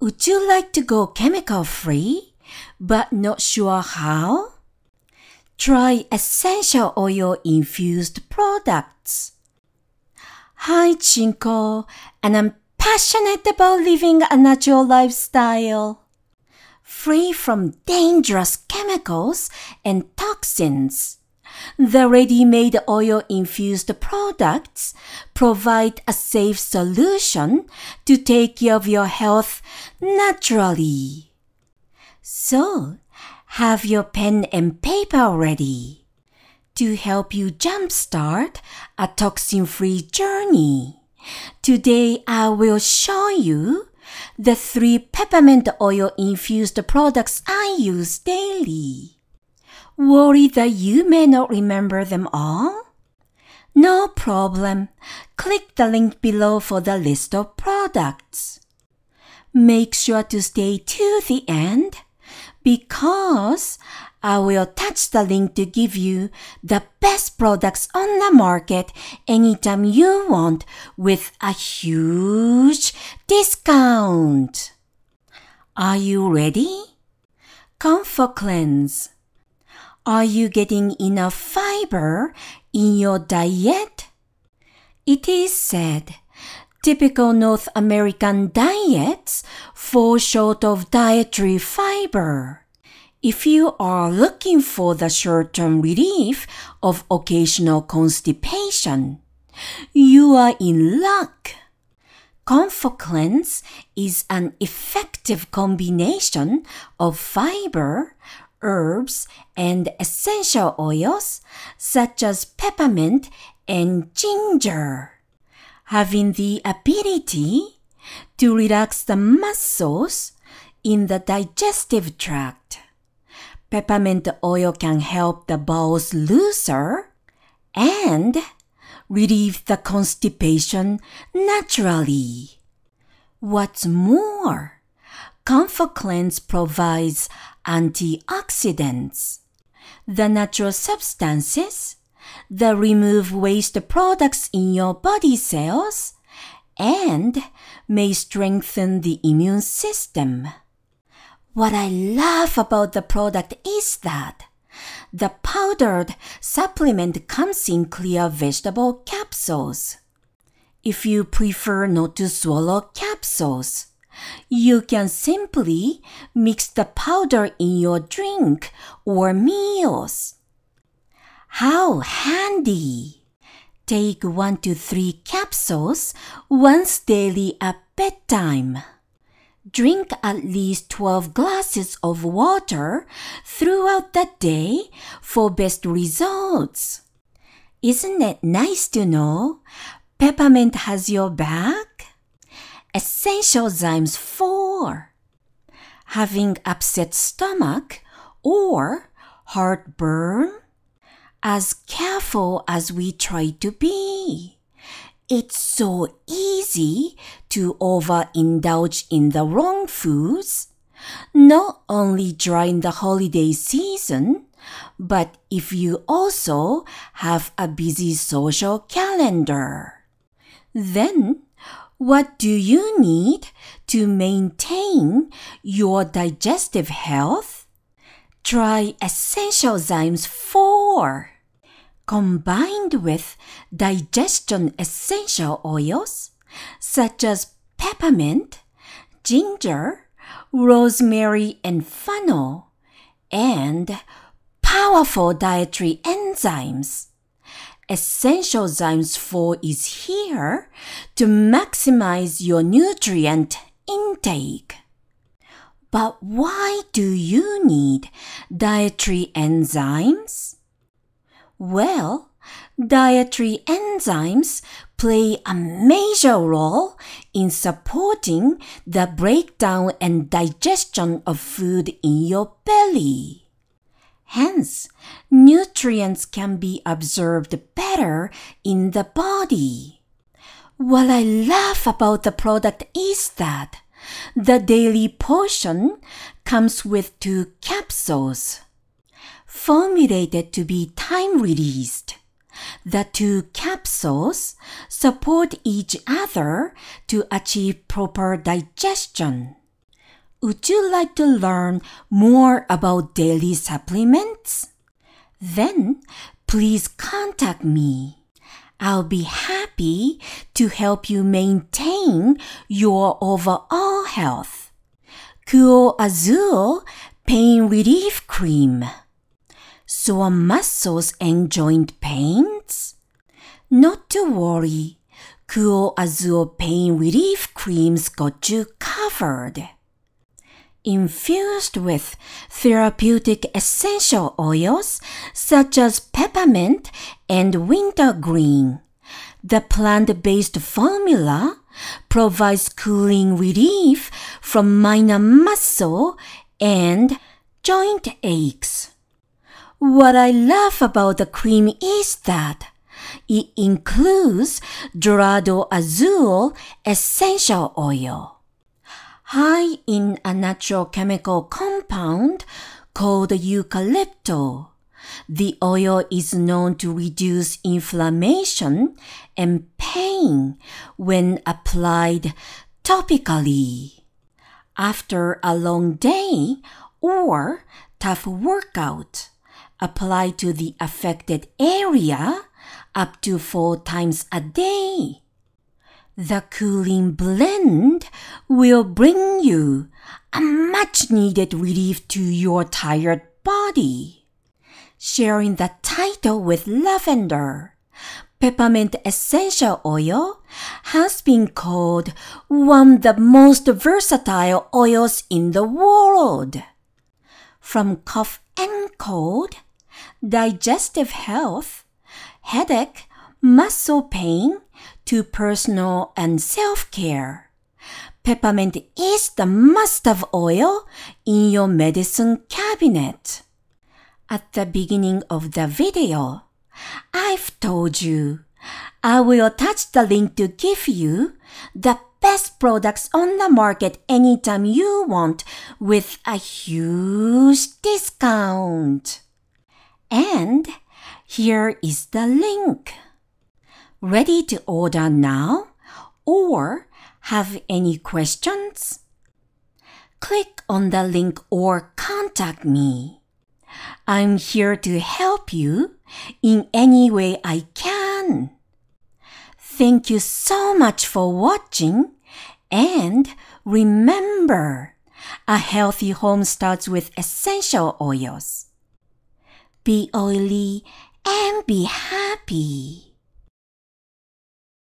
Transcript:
Would you like to go chemical free, but not sure how? Try essential oil infused products. Hi, Chinko, and I'm passionate about living a natural lifestyle. Free from dangerous chemicals and toxins. The ready-made oil-infused products provide a safe solution to take care of your health naturally. So, have your pen and paper ready to help you jumpstart a toxin-free journey. Today I will show you the three peppermint oil infused products I use daily. Worry that you may not remember them all? No problem. Click the link below for the list of products. Make sure to stay to the end because I will attach the link to give you the best products on the market anytime you want with a huge discount. Are you ready? Comfort Cleanse are you getting enough fiber in your diet? It is said, typical North American diets fall short of dietary fiber. If you are looking for the short-term relief of occasional constipation, you are in luck. Comfort Cleanse is an effective combination of fiber, herbs, and essential oils such as peppermint and ginger. Having the ability to relax the muscles in the digestive tract. Peppermint oil can help the bowels looser and relieve the constipation naturally. What's more, Comfort Cleanse provides antioxidants, the natural substances, that remove waste products in your body cells, and may strengthen the immune system. What I love about the product is that the powdered supplement comes in clear vegetable capsules. If you prefer not to swallow capsules, you can simply mix the powder in your drink or meals. How handy! Take one to three capsules once daily at bedtime. Drink at least 12 glasses of water throughout the day for best results. Isn't it nice to know? Peppermint has your back? essential zymes for having upset stomach or heartburn? As careful as we try to be. It's so easy to overindulge in the wrong foods, not only during the holiday season, but if you also have a busy social calendar. Then what do you need to maintain your digestive health? Try Essential Zymes 4 combined with digestion essential oils such as peppermint, ginger, rosemary and fennel, and powerful dietary enzymes. Essential Zymes 4 is here to maximize your nutrient intake. But why do you need dietary enzymes? Well, dietary enzymes play a major role in supporting the breakdown and digestion of food in your belly. Hence, nutrients can be absorbed better in the body. What I love about the product is that the daily portion comes with two capsules, formulated to be time released. The two capsules support each other to achieve proper digestion. Would you like to learn more about daily supplements? Then please contact me. I'll be happy to help you maintain your overall health. Cool Azul Pain Relief Cream. Sore muscles and joint pains? Not to worry. Cool Azul Pain Relief Cream's got you covered infused with therapeutic essential oils such as peppermint and wintergreen. The plant-based formula provides cooling relief from minor muscle and joint aches. What I love about the cream is that it includes Dorado Azul essential oil high in a natural chemical compound called eucalyptol. The oil is known to reduce inflammation and pain when applied topically. After a long day or tough workout, apply to the affected area up to four times a day. The cooling blend will bring you a much needed relief to your tired body. Sharing the title with lavender, peppermint essential oil has been called one of the most versatile oils in the world. From cough and cold, digestive health, headache, muscle pain, to personal and self-care. Peppermint is the must-have oil in your medicine cabinet. At the beginning of the video, I've told you I will attach the link to give you the best products on the market anytime you want with a huge discount. And here is the link. Ready to order now or have any questions? Click on the link or contact me. I'm here to help you in any way I can. Thank you so much for watching and remember, a healthy home starts with essential oils. Be oily and be happy.